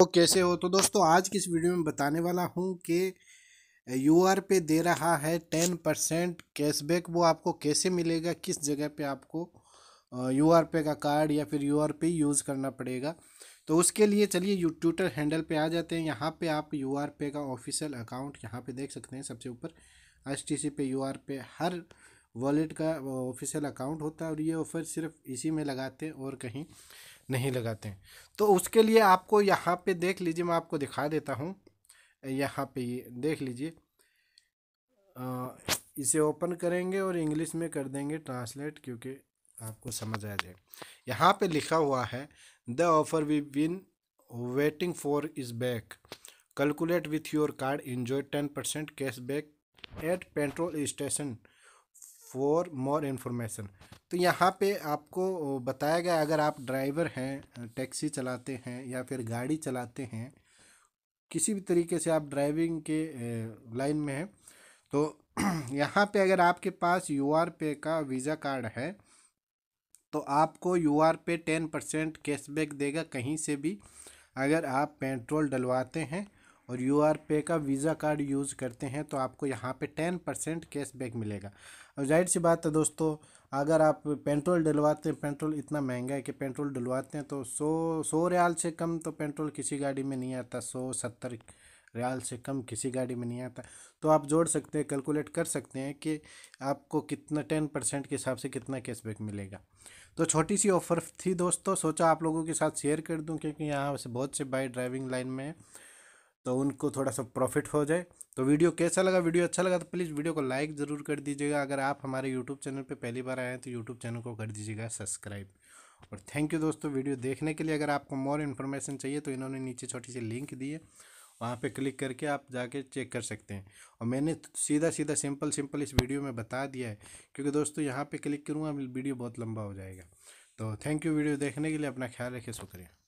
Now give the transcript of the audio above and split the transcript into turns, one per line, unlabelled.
तो कैसे हो तो दोस्तों आज की इस वीडियो में बताने वाला हूँ कि यू आर पे दे रहा है टेन परसेंट कैशबैक वो आपको कैसे मिलेगा किस जगह पे आपको यू आर पे का कार्ड या फिर यू आर पे यूज़ करना पड़ेगा तो उसके लिए चलिए यू ट्विटर हैंडल पे आ जाते हैं यहाँ पे आप यू आर पे का ऑफिशियल अकाउंट यहाँ पे देख सकते हैं सबसे ऊपर एस टी सी पे यू आर पे हर वॉलेट का ऑफिशियल अकाउंट होता है और ये ऑफ़र सिर्फ इसी में लगाते हैं और कहीं नहीं लगाते हैं तो उसके लिए आपको यहाँ पे देख लीजिए मैं आपको दिखा देता हूँ यहाँ पे ये देख लीजिए इसे ओपन करेंगे और इंग्लिश में कर देंगे ट्रांसलेट क्योंकि आपको समझ आ जाए यहाँ पे लिखा हुआ है the offer we win waiting for is back calculate with your card enjoy ten percent cash back at petrol station for more information तो यहाँ पे आपको बताया गया अगर आप ड्राइवर हैं टैक्सी चलाते हैं या फिर गाड़ी चलाते हैं किसी भी तरीके से आप ड्राइविंग के लाइन में हैं तो यहाँ पे अगर आपके पास यू आर पे का वीज़ा कार्ड है तो आपको U R pay ten percent cashback देगा कहीं से भी अगर आप पेट्रोल डलवाते हैं और यू आर पे का वीज़ा कार्ड यूज़ करते हैं तो आपको यहाँ पे टेन परसेंट कैशबैक मिलेगा और जाहिर सी बात है दोस्तों अगर आप पेट्रोल डलवाते हैं पेट्रोल इतना महंगा है कि पेट्रोल डलवाते हैं तो सौ सौ रियाल से कम तो पेट्रोल किसी गाड़ी में नहीं आता सौ सत्तर रियाल से कम किसी गाड़ी में नहीं आता तो आप जोड़ सकते हैं कैलकुलेट कर सकते हैं कि आपको कितना टेन परसेंट के हिसाब से कितना कैशबैक मिलेगा तो छोटी सी ऑफ़र थी दोस्तों सोचा आप लोगों के साथ शेयर कर दूं क्योंकि यहाँ से बहुत से बाई ड्राइविंग लाइन में तो उनको थोड़ा सा प्रॉफिट हो जाए तो वीडियो कैसा लगा वीडियो अच्छा लगा तो प्लीज़ वीडियो को लाइक ज़रूर कर दीजिएगा अगर आप हमारे यूट्यूब चैनल पर पहली बार आए हैं तो यूट्यूब चैनल को कर दीजिएगा सब्सक्राइब और थैंक यू दोस्तों वीडियो देखने के लिए अगर आपको मोर इन्फॉर्मेशन चाहिए तो इन्होंने नीचे छोटी सी लिंक दी है वहाँ पे क्लिक करके आप जाके चेक कर सकते हैं और मैंने सीधा सीधा सिंपल सिंपल इस वीडियो में बता दिया है क्योंकि दोस्तों यहाँ पे क्लिक करूँगा वीडियो बहुत लंबा हो जाएगा तो थैंक यू वीडियो देखने के लिए अपना ख्याल रखें शुक्रिया